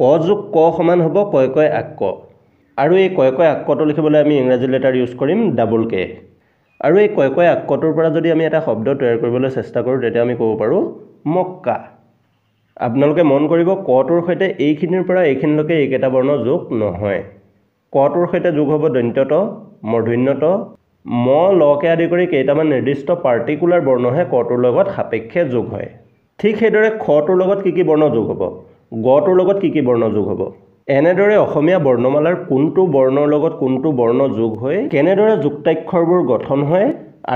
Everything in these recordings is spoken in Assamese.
ক যোগ ক সমান হ'ব কয় কয় আক ক আৰু এই কয় কয় আকটো লিখিবলৈ আমি ইংৰাজী লেটাৰ ইউজ কৰিম ডাবল কে আৰু এই কয় কয় আকটোৰ পৰা যদি আমি এটা শব্দ তৈয়াৰ কৰিবলৈ চেষ্টা কৰোঁ তেতিয়া আমি ক'ব পাৰোঁ মক্কা আপোনালোকে মন কৰিব কটোৰ সৈতে এইখিনিৰ পৰা এইখিনিলৈকে এইকেইটা বৰ্ণ যোগ নহয় কটোৰ সৈতে যোগ হ'ব দন্ত্যত মধুন্যত ম লকে আদি কৰি কেইটামান নিৰ্দিষ্ট পাৰ্টিকুলাৰ বৰ্ণহে কটোৰ লগত সাপেক্ষে যোগ হয় ঠিক সেইদৰে খটোৰ লগত কি কি বৰ্ণ যোগ হ'ব গটোৰ লগত কি কি বৰ্ণ যোগ হ'ব এনেদৰে অসমীয়া বৰ্ণমালাৰ কোনটো বৰ্ণৰ লগত কোনটো বৰ্ণ যোগ হৈ কেনেদৰে যুক্তাক্ষৰবোৰ গঠন হয়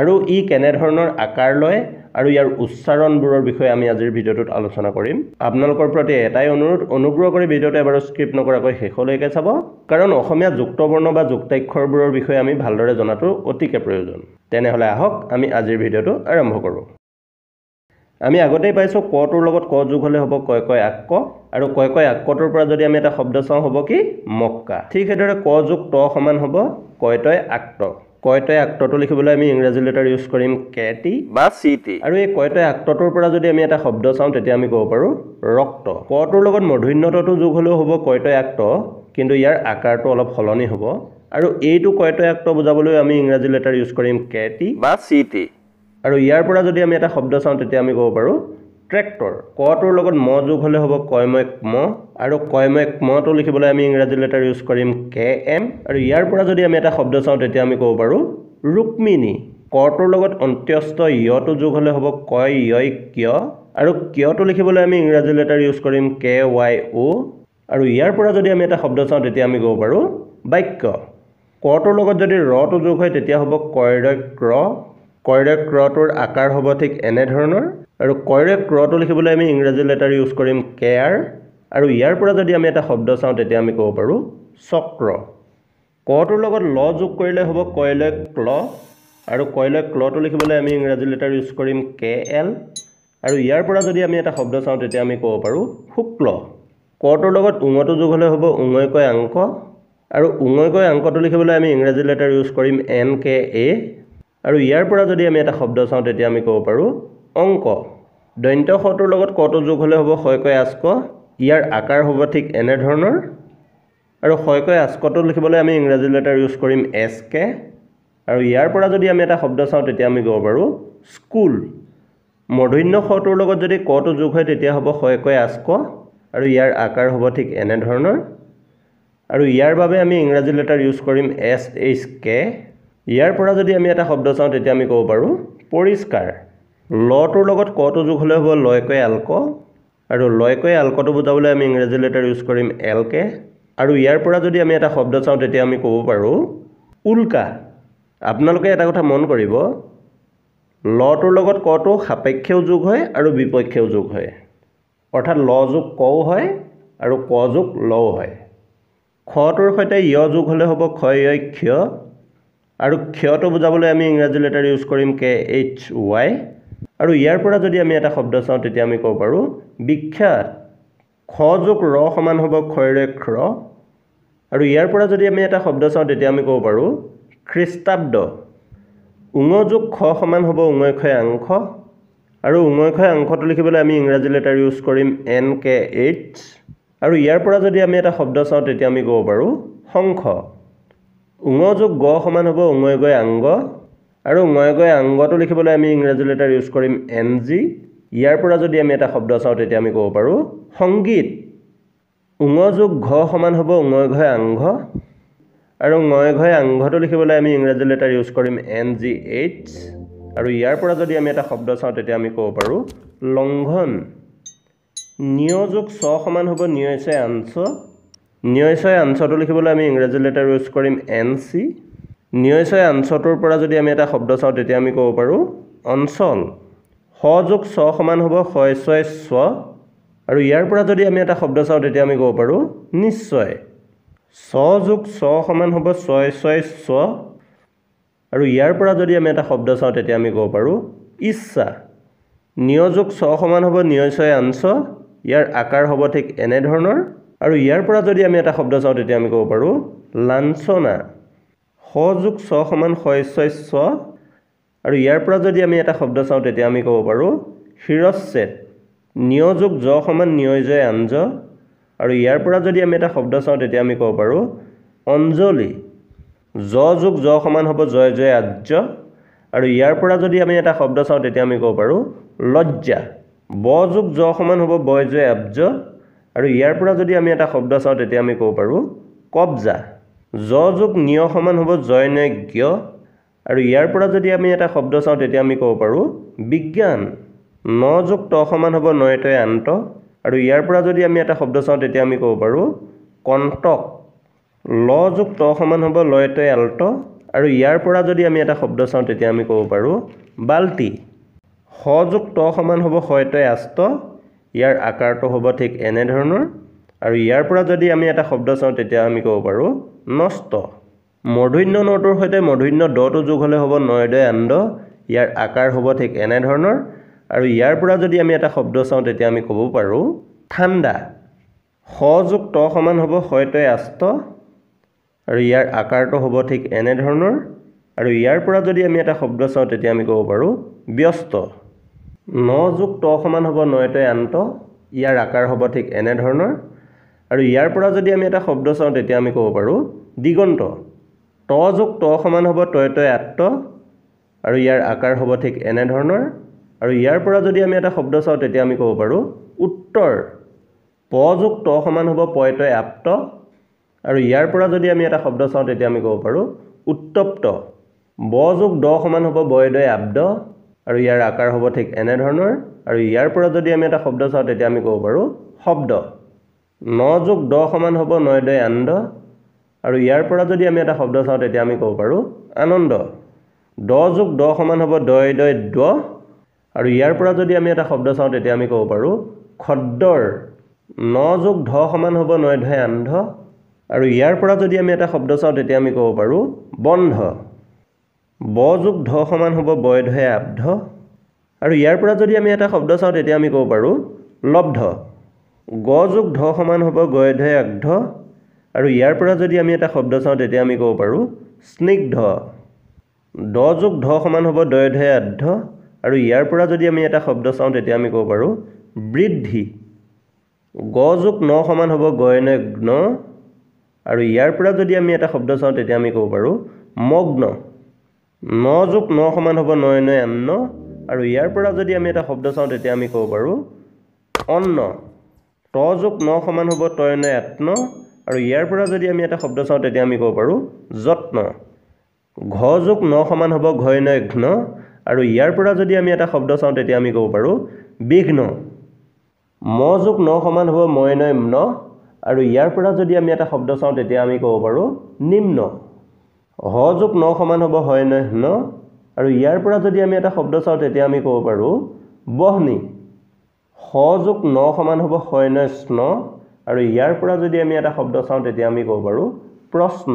আৰু ই কেনেধৰণৰ আকাৰ লয় আৰু ইয়াৰ উচ্চাৰণবোৰৰ বিষয়ে আমি আজিৰ ভিডিঅ'টোত আলোচনা কৰিম আপোনালোকৰ প্ৰতি এটাই অনুৰোধ অনুগ্ৰহ কৰি ভিডিঅ'টো এবাৰ স্কিপ নকৰাকৈ শেষলৈকে চাব কাৰণ অসমীয়া যুক্তবৰ্ণ বা যুক্তাক্ষৰবোৰৰ বিষয়ে আমি ভালদৰে জনাটো অতিকে প্ৰয়োজন তেনেহ'লে আহক আমি আজিৰ ভিডিঅ'টো আৰম্ভ কৰোঁ আমি আগতেই পাইছোঁ কটোৰ লগত ক যোগ হ'লে হ'ব কয় কয় আক্ক আৰু কয় কয় আক্কটোৰ পৰা যদি আমি এটা শব্দ চাওঁ হ'ব কি মক্কা ঠিক সেইদৰে ক যোগ ত সমান হ'ব কয় তয় আক্ত কয় তয় আক্তটো লিখিবলৈ আমি ইংৰাজী লেটাৰ ইউজ কৰিম কে টি বা চি টি আৰু এই কয় তয় আক্তটোৰ পৰা যদি আমি এটা শব্দ চাওঁ তেতিয়া আমি ক'ব পাৰোঁ ৰক্ত কটোৰ লগত মধুন্যতটো যোগ হ'লেও হ'ব কয় তয় আক্ত কিন্তু ইয়াৰ আকাৰটো অলপ সলনি হ'ব আৰু এইটো কয় তয় আক্ত বুজাবলৈ আমি ইংৰাজী লেটাৰ ইউজ কৰিম কে টি বা চি টি আৰু ইয়াৰ পৰা যদি আমি এটা শব্দ চাওঁ তেতিয়া আমি ক'ব পাৰোঁ ট্ৰেক্টৰ কটোৰ লগত ম যোগ হ'লে হ'ব কয়মেক ম আৰু কয়মেক মটো লিখিবলৈ আমি ইংৰাজী লেটাৰ ইউজ কৰিম কে এম আৰু ইয়াৰ পৰা যদি আমি এটা শব্দ চাওঁ তেতিয়া আমি ক'ব পাৰোঁ ৰুক্মিনী কটোৰ লগত অন্ত্যস্ত য়টো যোগ হ'লে হ'ব কয় য়ই কিয় আৰু কিয়টো লিখিবলৈ আমি ইংৰাজী লেটাৰ ইউজ কৰিম কে ৱাই অ' আৰু ইয়াৰ পৰা যদি আমি এটা শব্দ চাওঁ তেতিয়া আমি ক'ব পাৰোঁ বাক্য কটোৰ লগত যদি ৰটো যোগ হয় তেতিয়া হ'ব কয় ৰ ক্ৰ কয়ৰেক ক্ৰটোৰ আকাৰ হ'ব ঠিক এনেধৰণৰ আৰু কয়ৰেক ক্ৰটো লিখিবলৈ আমি ইংৰাজী লেটাৰ ইউজ কৰিম কে আৰ আৰু ইয়াৰ পৰা যদি আমি এটা শব্দ চাওঁ তেতিয়া আমি ক'ব পাৰোঁ চক্ৰ কটোৰ লগত ল যোগ কৰিলে হ'ব কয়লে ক্ল আৰু কয়লে ক্লটো লিখিবলৈ আমি ইংৰাজী লেটাৰ ইউজ কৰিম কে এল আৰু ইয়াৰ পৰা যদি আমি এটা শব্দ চাওঁ তেতিয়া আমি ক'ব পাৰোঁ শুক্ল কটোৰ লগত উঙটো যোগ হ'লে হ'ব উঙৈকৈ অংক আৰু উঙৈকৈ অংকটো লিখিবলৈ আমি ইংৰাজী লেটাৰ ইউজ কৰিম এন কে এ আৰু ইয়াৰ পৰা যদি আমি এটা শব্দ চাওঁ তেতিয়া আমি ক'ব পাৰোঁ অংক দন্ত্য শটোৰ লগত কটো যোগ হ'লে হ'ব শয় কয় আস্ক ইয়াৰ আকাৰ হ'ব ঠিক এনেধৰণৰ আৰু শয় কয় আস্কটো লিখিবলৈ আমি ইংৰাজী লেটাৰ ইউজ কৰিম এছ কে আৰু ইয়াৰ পৰা যদি আমি এটা শব্দ চাওঁ তেতিয়া আমি ক'ব পাৰোঁ স্কুল মধুন্য শটোৰ লগত যদি কটো যোগ হয় তেতিয়া হ'ব কয় আস্ক আৰু ইয়াৰ আকাৰ হ'ব ঠিক এনেধৰণৰ আৰু ইয়াৰ বাবে আমি ইংৰাজী লেটাৰ ইউজ কৰিম এছ এইচ কে ইয়াৰ পৰা যদি আমি এটা শব্দ চাওঁ তেতিয়া আমি ক'ব পাৰোঁ পৰিষ্কাৰ লটোৰ লগত কটো যোগ হ'লে হ'ব লয়কৈ এলক আৰু লয়কৈ এলকটো বুজাবলৈ আমি ইংৰাজী লেটাৰ ইউজ কৰিম এলকে আৰু ইয়াৰ পৰা যদি আমি এটা শব্দ চাওঁ তেতিয়া আমি ক'ব পাৰোঁ উল্কা আপোনালোকে এটা কথা মন কৰিব লটোৰ লগত কটো সাপেক্ষেও যোগ হয় আৰু বিপক্ষেও যোগ হয় অৰ্থাৎ ল যোগ কও হয় আৰু ক যোগ লও হয় খটোৰ সৈতে য যোগ হ'লে হ'ব ক্ষয় ক্ষ আৰু ক্ষয়টো বুজাবলৈ আমি ইংৰাজী লেটাৰ ইউজ কৰিম কে এইচ ৱাই আৰু ইয়াৰ পৰা যদি আমি এটা শব্দ চাওঁ তেতিয়া আমি ক'ব পাৰোঁ বিখ্যাত খ যোগ ৰ সমান হ'ব ক্ষয়ৰে ক্ষ আৰু ইয়াৰ পৰা যদি আমি এটা শব্দ চাওঁ তেতিয়া আমি ক'ব পাৰোঁ খ্ৰীষ্টাব্দ ঊঙ যোগ খ সমান হ'ব ক্ষয় অংশ আৰু ঊঙক্ষয় অংশটো লিখিবলৈ আমি ইংৰাজী লেটাৰ ইউজ কৰিম এন কে এইচ আৰু ইয়াৰ পৰা যদি আমি এটা শব্দ চাওঁ তেতিয়া আমি ক'ব পাৰোঁ শংখ উঙ যোগ গ সমান হ'ব উঙয় গৈ আংগ আৰু উঙয় গৈ আংগটো লিখিবলৈ আমি ইংৰাজী লেটাৰ ইউজ কৰিম এন জি ইয়াৰ পৰা যদি আমি এটা শব্দ চাওঁ তেতিয়া আমি ক'ব পাৰোঁ সংগীত উঙ যোগ ঘ সমান হ'ব উঙয় ঘয় আংঘ আৰু ঙয় ঘয় আংঘটো লিখিবলৈ আমি ইংৰাজী লেটাৰ ইউজ কৰিম এন জি এইচ আৰু ইয়াৰ পৰা যদি আমি এটা শব্দ চাওঁ তেতিয়া আমি ক'ব পাৰোঁ লংঘন নিয়যোগ ছ সমান হ'ব নিয় হৈছে নিয়ছয় আনছৰটো লিখিবলৈ আমি ইংৰাজী লেটাৰ ইউজ কৰিম এন চি নিয়ছয় আনছৰটোৰ পৰা যদি আমি এটা শব্দ চাওঁ তেতিয়া আমি ক'ব পাৰোঁ অঞ্চল স যোগ ছ সমান হ'ব শয় ছয় স্ব আৰু ইয়াৰ পৰা যদি আমি এটা শব্দ চাওঁ তেতিয়া আমি ক'ব পাৰোঁ নিশ্চয় ছ যোগ ছ সমান হ'ব ছয় ছয় স্ব আৰু ইয়াৰ পৰা যদি আমি এটা শব্দ চাওঁ তেতিয়া আমি ক'ব পাৰোঁ ইচ্ছা নিয়যোগ ছ সমান হ'ব ছয় আঞ্চ ইয়াৰ আকাৰ হ'ব ঠিক এনেধৰণৰ আৰু ইয়াৰ পৰা যদি আমি এটা শব্দ চাওঁ তেতিয়া আমি ক'ব পাৰোঁ লাঞ্চনা স যোগ ছ সমান শস্যস্য আৰু ইয়াৰ পৰা যদি আমি এটা শব্দ চাওঁ তেতিয়া আমি ক'ব পাৰোঁ শিৰচ্ছেদ নিয় যোগ জ সমান নিয়জয় আঞ্জ আৰু ইয়াৰ পৰা যদি আমি এটা শব্দ চাওঁ তেতিয়া আমি ক'ব পাৰোঁ অঞ্জলি য যোগ জ সমান হ'ব জয় জয় আৰ্য আৰু ইয়াৰ পৰা যদি আমি এটা শব্দ চাওঁ তেতিয়া আমি ক'ব পাৰোঁ লজ্জা ব যোগ য সমান হ'ব বয় জয় আৰ্য আৰু ইয়াৰ পৰা যদি আমি এটা শব্দ চাওঁ তেতিয়া আমি ক'ব পাৰোঁ কব্জা জ যোগ নিয় সমান হ'ব জয় জয়নে জ্ঞ আৰু ইয়াৰ পৰা যদি আমি এটা শব্দ চাওঁ তেতিয়া আমি ক'ব পাৰোঁ বিজ্ঞান ন যোগ ত সমান হ'ব নয় তয় আন্ত আৰু ইয়াৰ পৰা যদি আমি এটা শব্দ চাওঁ তেতিয়া আমি ক'ব পাৰোঁ কণ্টক ল যোগ ত সমান হ'ব লয় তয় আল্ট আৰু ইয়াৰ পৰা যদি আমি এটা শব্দ চাওঁ তেতিয়া আমি ক'ব পাৰোঁ বাল্টি স যোগ ত সমান হ'ব হয় তয় আস্ত ইয়াৰ আকাৰটো হ'ব ঠিক এনেধৰণৰ আৰু ইয়াৰ পৰা যদি আমি এটা শব্দ চাওঁ তেতিয়া আমি ক'ব পাৰোঁ নষ্ট মধুন্য় নটোৰ সৈতে মধুন্য় দটো যোগ হ'লে হ'ব নয়দয় আন্দ ইয়াৰ আকাৰ হ'ব ঠিক এনেধৰণৰ আৰু ইয়াৰ পৰা যদি আমি এটা শব্দ চাওঁ তেতিয়া আমি ক'ব পাৰোঁ ঠাণ্ডা স যোগ ত সমান হ'ব সয়তয় আস্ত আৰু ইয়াৰ আকাৰটো হ'ব ঠিক এনেধৰণৰ আৰু ইয়াৰ পৰা যদি আমি এটা শব্দ চাওঁ তেতিয়া আমি ক'ব পাৰোঁ ব্যস্ত ন যোগ ত সমান হ'ব নয়তে আন্ত ইয়াৰ আকাৰ হ'ব ঠিক এনেধৰণৰ আৰু ইয়াৰ পৰা যদি আমি এটা শব্দ চাওঁ তেতিয়া আমি ক'ব পাৰোঁ দিগন্ত ত যোগ ত সমান হ'ব তয়ত আত্ত আৰু ইয়াৰ আকাৰ হ'ব ঠিক এনেধৰণৰ আৰু ইয়াৰ পৰা যদি আমি এটা শব্দ চাওঁ তেতিয়া আমি ক'ব পাৰোঁ উত্তৰ প যোগ ত সমান হ'ব পয়ত আপ্ত আৰু ইয়াৰ পৰা যদি আমি এটা শব্দ চাওঁ তেতিয়া আমি ক'ব পাৰোঁ উত্তপ্ত ব যোগ দ সমান হ'ব বয়দয় আব্দ আৰু ইয়াৰ আকাৰ হ'ব ঠিক এনেধৰণৰ আৰু ইয়াৰ পৰা যদি আমি এটা শব্দ চাওঁ তেতিয়া আমি ক'ব পাৰোঁ শব্দ ন যোগ দহ সমান হ'ব নয় দয় আনন্দ আৰু ইয়াৰ পৰা যদি আমি এটা শব্দ চাওঁ তেতিয়া আমি ক'ব পাৰোঁ আনন্দ দহ যোগ দহ সমান হ'ব দয় দয় দ আৰু ইয়াৰ পৰা যদি আমি এটা শব্দ চাওঁ তেতিয়া আমি ক'ব পাৰোঁ খদ্দৰ ন যোগ ধ সমান হ'ব নয় ধয় আন্ধ আৰু ইয়াৰ পৰা যদি আমি এটা শব্দ চাওঁ তেতিয়া আমি ক'ব পাৰোঁ বন্ধ ব যোগ ধ সমান হ'ব বয়ধে আব্ধ আৰু ইয়াৰ পৰা যদি আমি এটা শব্দ চাওঁ তেতিয়া আমি ক'ব পাৰোঁ লব্ধ গ যোগ ধ সমান হ'ব গয়ধে আগ্ধ আৰু ইয়াৰ পৰা যদি আমি এটা শব্দ চাওঁ তেতিয়া আমি ক'ব পাৰোঁ স্নিগ্ধ দ যোগ ধ সমান হ'ব দয়ধে আদ্ধ আৰু ইয়াৰ পৰা যদি আমি এটা শব্দ চাওঁ তেতিয়া আমি ক'ব পাৰোঁ বৃদ্ধি গ যোগ ন সমান হ'ব গয়নগ্ন আৰু ইয়াৰ পৰা যদি আমি এটা শব্দ চাওঁ তেতিয়া আমি ক'ব পাৰোঁ মগ্ন ন যোগ ন সমান হ'ব নয় নয় অন্ন আৰু ইয়াৰ পৰা যদি আমি এটা শব্দ চাওঁ তেতিয়া আমি ক'ব পাৰোঁ অন্ন ত যোগ ন সমান হ'ব তয় নয় আত্ন আৰু ইয়াৰ পৰা যদি আমি এটা শব্দ চাওঁ তেতিয়া আমি ক'ব পাৰোঁ যত্ন ঘ যোগ ন সমান হ'ব ঘয় নয় ঘ্ন আৰু ইয়াৰ পৰা যদি আমি এটা শব্দ চাওঁ তেতিয়া আমি ক'ব পাৰোঁ বিঘ্ন ম যোগ ন সমান হ'ব মই নয় ন আৰু ইয়াৰ পৰা যদি আমি এটা শব্দ চাওঁ তেতিয়া আমি ক'ব পাৰোঁ নিম্ন হ যোগ ন সমান হ'ব হয় নে ন আৰু ইয়াৰ পৰা যদি আমি এটা শব্দ চাওঁ তেতিয়া আমি ক'ব পাৰোঁ বহ্নি স যোগ ন সমান হ'ব হয় নে স্ন আৰু ইয়াৰ পৰা যদি আমি এটা শব্দ চাওঁ তেতিয়া আমি ক'ব পাৰোঁ প্ৰশ্ন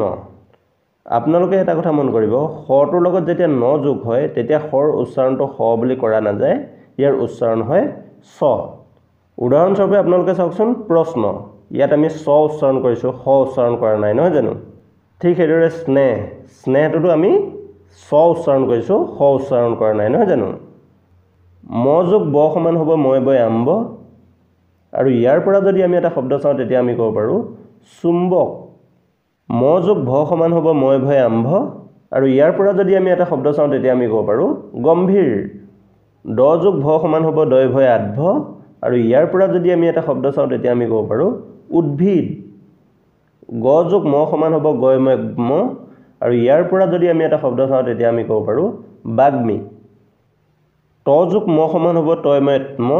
আপোনালোকে এটা কথা মন কৰিব শটোৰ লগত যেতিয়া ন যোগ হয় তেতিয়া শৰ উচ্চাৰণটো স বুলি কৰা নাযায় ইয়াৰ উচ্চাৰণ হয় ছ উদাহৰণস্বৰূপে আপোনালোকে চাওকচোন প্ৰশ্ন ইয়াত আমি স উচ্চাৰণ কৰিছোঁ স উচ্চাৰণ কৰা নাই নহয় জানো ঠিক সেইদৰে স্নেহ স্নেহটোতো আমি স্ব উচ্চাৰণ কৰিছোঁ স উচ্চাৰণ কৰা নাই নহয় জানো ম যোগ ব সমান হ'ব মই বয় আম্ব আৰু ইয়াৰ পৰা যদি আমি এটা শব্দ চাওঁ তেতিয়া আমি ক'ব পাৰোঁ চুম্বক ম যোগ ভ সমান হ'ব মই ভয় আম্ভ আৰু ইয়াৰ পৰা যদি আমি এটা শব্দ চাওঁ তেতিয়া আমি ক'ব পাৰোঁ গম্ভীৰ দ যোগ ভ সমান হ'ব দয় ভয় আদভ আৰু ইয়াৰ পৰা যদি আমি এটা শব্দ চাওঁ তেতিয়া আমি ক'ব পাৰোঁ উদ্ভিদ গ যোগ ম সমান হ'ব গ ম ম আৰু ইয়াৰ পৰা যদি আমি এটা শব্দ চাওঁ তেতিয়া আমি ক'ব পাৰোঁ বাগ্মী ত যোগ ম সমান হ'ব তই ম ম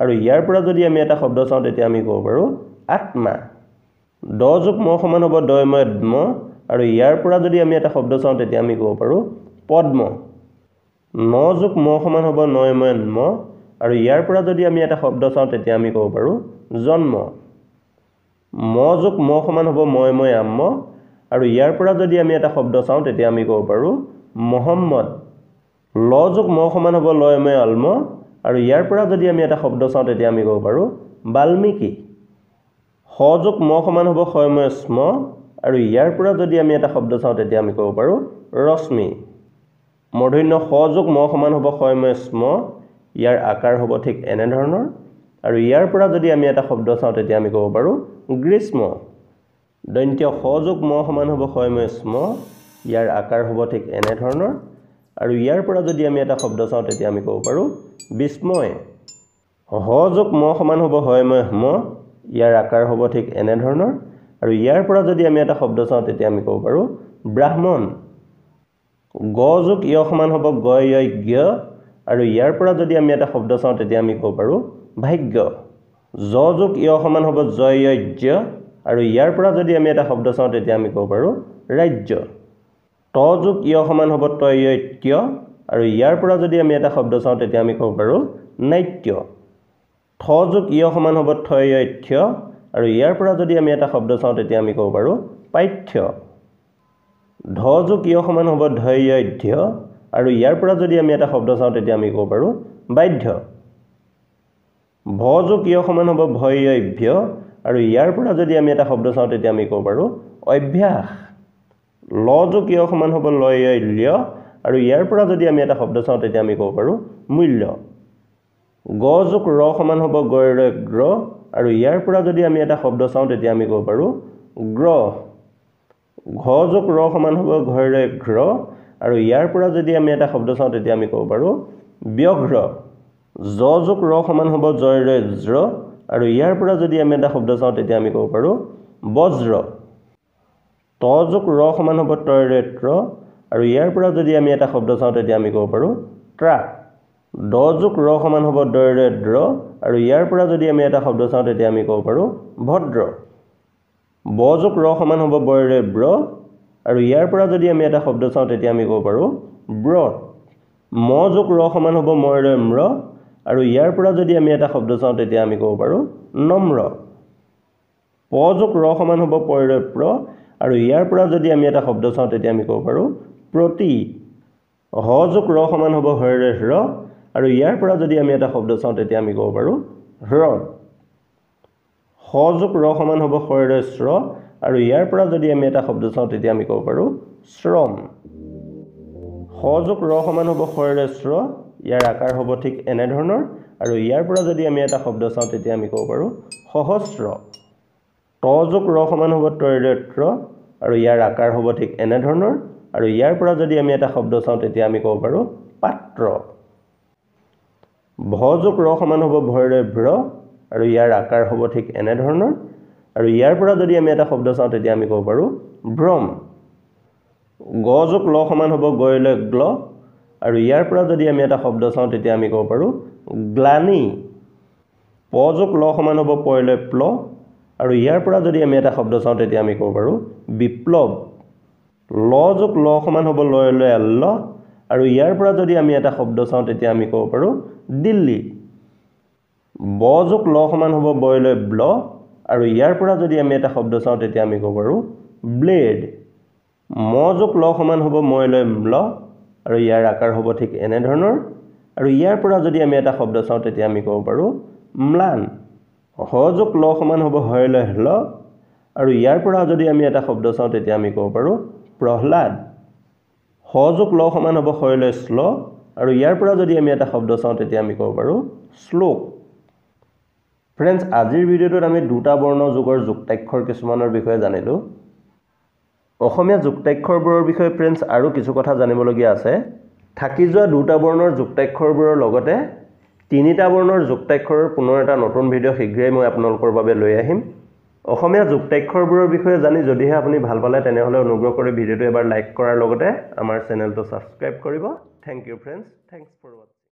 আৰু ইয়াৰ পৰা যদি আমি এটা শব্দ চাওঁ তেতিয়া আমি ক'ব পাৰোঁ আত্মা দ যোগ ম সমান হ'ব দ ম ম আৰু ইয়াৰ পৰা যদি আমি এটা শব্দ চাওঁ তেতিয়া আমি ক'ব পাৰোঁ পদ্ম ন যোগ ম সমান হ'ব নয় ম ম আৰু ইয়াৰ পৰা যদি আমি এটা শব্দ চাওঁ তেতিয়া আমি ক'ব পাৰোঁ জন্ম ম যোগ ম সমান হ'ব মই মই আম্ম আৰু ইয়াৰ পৰা যদি আমি এটা শব্দ চাওঁ তেতিয়া আমি ক'ব পাৰোঁ মহম্মদ ল যোগ ম সমান হ'ব লয় মই অলম আৰু ইয়াৰ পৰা যদি আমি এটা শব্দ চাওঁ তেতিয়া আমি ক'ব পাৰোঁ বাল্মীকি স যোগ ম সমান হ'ব হয় মই স্ম আৰু ইয়াৰ পৰা যদি আমি এটা শব্দ চাওঁ তেতিয়া আমি ক'ব পাৰোঁ ৰশ্মি মধুন্য় স যোগ ম সমান হ'ব হয় মই স্ম ইয়াৰ আকাৰ হ'ব ঠিক এনেধৰণৰ আৰু ইয়াৰ পৰা যদি আমি এটা শব্দ চাওঁ তেতিয়া আমি ক'ব পাৰোঁ গ্ৰীষ্ম দন্ত্য সযোগ ম সমান হ'ব সময়স স্ম ইয়াৰ আকাৰ হ'ব ঠিক এনেধৰণৰ আৰু ইয়াৰ পৰা যদি আমি এটা শব্দ চাওঁ তেতিয়া আমি ক'ব পাৰোঁ বিস্ময় সযোগ ম সমান হ'ব সময়স ম ইয়াৰ আকাৰ হ'ব ঠিক এনেধৰণৰ আৰু ইয়াৰ পৰা যদি আমি এটা শব্দ চাওঁ তেতিয়া আমি ক'ব পাৰোঁ ব্ৰাহ্মণ গযোগ ইয় সমান হ'ব গ য়ঞ্জ্ঞ আৰু ইয়াৰ পৰা যদি আমি এটা শব্দ চাওঁ তেতিয়া আমি ক'ব পাৰোঁ ভাগ্য জ যোগ য় সমান হ'ব জয়য আৰু ইয়াৰ পৰা যদি আমি এটা শব্দ চাওঁ তেতিয়া আমি ক'ব পাৰোঁ ৰাজ্য ত যোগ ইয় সমান হ'ব তয়ত্য আৰু ইয়াৰ পৰা যদি আমি এটা শব্দ চাওঁ তেতিয়া আমি ক'ব পাৰোঁ নাট্য থ যোগ ইয় সমান হ'ব থয়ক্ষ্য আৰু ইয়াৰ পৰা যদি আমি এটা শব্দ চাওঁ তেতিয়া আমি ক'ব পাৰোঁ পাঠ্য ধ যোগ য় সমান হ'ব ধৈয়ধ্য আৰু ইয়াৰ পৰা যদি আমি এটা শব্দ চাওঁ তেতিয়া আমি ক'ব পাৰোঁ বাধ্য ভ ভজো কিয় সমান হ'ব ভয় অভ্য আৰু ইয়াৰ পৰা যদি আমি এটা শব্দ চাওঁ তেতিয়া আমি ক'ব পাৰোঁ অভ্যাস ল লজো কিয় সমান হ'ব লয়ল্য আৰু ইয়াৰ পৰা যদি আমি এটা শব্দ চাওঁ তেতিয়া আমি ক'ব পাৰোঁ মূল্য গ যোগ ৰ সমান হ'ব গৈৰগ্ৰহ আৰু ইয়াৰ পৰা যদি আমি এটা শব্দ চাওঁ তেতিয়া আমি ক'ব পাৰোঁ গ্ৰহ যোগ ৰ সমান হ'ব ঘৈৰে ঘ্ৰ আৰু ইয়াৰ পৰা যদি আমি এটা শব্দ চাওঁ তেতিয়া আমি ক'ব পাৰোঁ ব্যঘ্ৰ জ যোগ ৰ সমান হ'ব জয় ৰজ্ৰ আৰু ইয়াৰ পৰা যদি আমি এটা শব্দ চাওঁ তেতিয়া আমি ক'ব পাৰোঁ বজ্ৰ ত যোগ ৰ সমান হ'ব তয় ত্ৰ আৰু ইয়াৰ পৰা যদি আমি এটা শব্দ চাওঁ তেতিয়া আমি ক'ব পাৰোঁ ত্ৰা দ যোগ ৰ সমান হ'ব দৰ ৰেদ্ৰ আৰু ইয়াৰ পৰা যদি আমি এটা শব্দ চাওঁ তেতিয়া আমি ক'ব পাৰোঁ ভদ্ৰ ব যোগ ৰ সমান হ'ব বৰ ব্ৰ আৰু ইয়াৰ পৰা যদি আমি এটা শব্দ চাওঁ তেতিয়া আমি ক'ব পাৰোঁ ব্ৰ ম যোগ ৰ সমান হ'ব মৰ ৰম্ৰ আৰু ইয়াৰ পৰা যদি আমি এটা শব্দ চাওঁ তেতিয়া আমি ক'ব পাৰোঁ নম্ৰ প যোগ ৰ সমান হ'ব পৰ্যপ্ৰ আৰু ইয়াৰ পৰা যদি আমি এটা শব্দ চাওঁ তেতিয়া আমি ক'ব পাৰোঁ প্ৰতি হ যোগ ৰ সমান হ'ব হৰেশ হ্ৰ আৰু ইয়াৰ পৰা যদি আমি এটা শব্দ চাওঁ তেতিয়া আমি ক'ব পাৰোঁ হ্ৰদ স যোগ ৰ সমান হ'ব হৰেশ শ্ৰ আৰু ইয়াৰ পৰা যদি আমি এটা শব্দ চাওঁ তেতিয়া আমি ক'ব পাৰোঁ শ্ৰম স যোগ ৰ সমান হ'ব হৰেশ শ্ৰ ইয়াৰ আকাৰ হ'ব ঠিক এনেধৰণৰ আৰু ইয়াৰ পৰা যদি আমি এটা শব্দ চাওঁ তেতিয়া আমি ক'ব পাৰোঁ সহস্ৰ ত যোগ ৰ সমান হ'ব ত্ৰৈৰত্ৰ আৰু ইয়াৰ আকাৰ হ'ব ঠিক এনেধৰণৰ আৰু ইয়াৰ পৰা যদি আমি এটা শব্দ চাওঁ তেতিয়া আমি ক'ব পাৰোঁ পাত্ৰ ভ যোগ ৰ সমান হ'ব ভ্ৰ আৰু ইয়াৰ আকাৰ হ'ব ঠিক এনেধৰণৰ আৰু ইয়াৰ পৰা যদি আমি এটা শব্দ চাওঁ তেতিয়া আমি ক'ব পাৰোঁ ভ্ৰম গ যোগ ল সমান হ'ব গৈলৈ গ্ল আৰু ইয়াৰ পৰা যদি আমি এটা শব্দ চাওঁ তেতিয়া আমি ক'ব পাৰোঁ গ্লানি প যোগ ল সমান হ'ব প্ল আৰু ইয়াৰ পৰা যদি আমি এটা শব্দ চাওঁ তেতিয়া আমি ক'ব পাৰোঁ বিপ্লৱ ল যোগ ল সমান হ'ব লয় লয় এল্ল আৰু ইয়াৰ পৰা যদি আমি এটা শব্দ চাওঁ তেতিয়া আমি ক'ব পাৰোঁ দিল্লী ব যোগ ল সমান হ'ব বয়লৈ ব্ল আৰু ইয়াৰ পৰা যদি আমি এটা শব্দ চাওঁ তেতিয়া আমি ক'ব পাৰোঁ ব্লেড ম যোগ ল সমান হ'ব মই লৈ ম্ল আৰু ইয়াৰ আকাৰ হ'ব ঠিক এনেধৰণৰ আৰু ইয়াৰ পৰা যদি আমি এটা শব্দ চাওঁ তেতিয়া আমি ক'ব পাৰোঁ ম্লান সহযোগ ল সমান হ'ব হয় হয়লয় হ্ল আৰু ইয়াৰ পৰা যদি আমি এটা শব্দ চাওঁ তেতিয়া আমি ক'ব পাৰোঁ প্ৰহ্লাদ সহযোগ ল সমান হ'ব হয় লৈ শ্ল আৰু ইয়াৰ পৰা যদি আমি এটা শব্দ চাওঁ তেতিয়া আমি ক'ব পাৰোঁ শ্লোক ফ্ৰেণ্ডছ আজিৰ ভিডিঅ'টোত আমি দুটা বৰ্ণ যুগৰ যুক্তাক্ষৰ কিছুমানৰ বিষয়ে জানিলোঁ অসমীয়া যুক্তাক্ষৰবোৰৰ বিষয়ে ফ্ৰেণ্ডছ আৰু কিছু কথা জানিবলগীয়া আছে থাকি যোৱা দুটা বৰ্ণৰ যুক্তাক্ষৰবোৰৰ লগতে তিনিটা বৰ্ণৰ যুক্তাক্ষৰৰ পুনৰ এটা নতুন ভিডিঅ' শীঘ্ৰেই মই আপোনালোকৰ বাবে লৈ আহিম অসমীয়া যুক্তাক্ষৰবোৰৰ বিষয়ে জানি যদিহে আপুনি ভাল পালে তেনেহ'লে অনুগ্ৰহ কৰি ভিডিঅ'টো এবাৰ লাইক কৰাৰ লগতে আমাৰ চেনেলটো ছাবস্ক্ৰাইব কৰিব thank you friends thanks for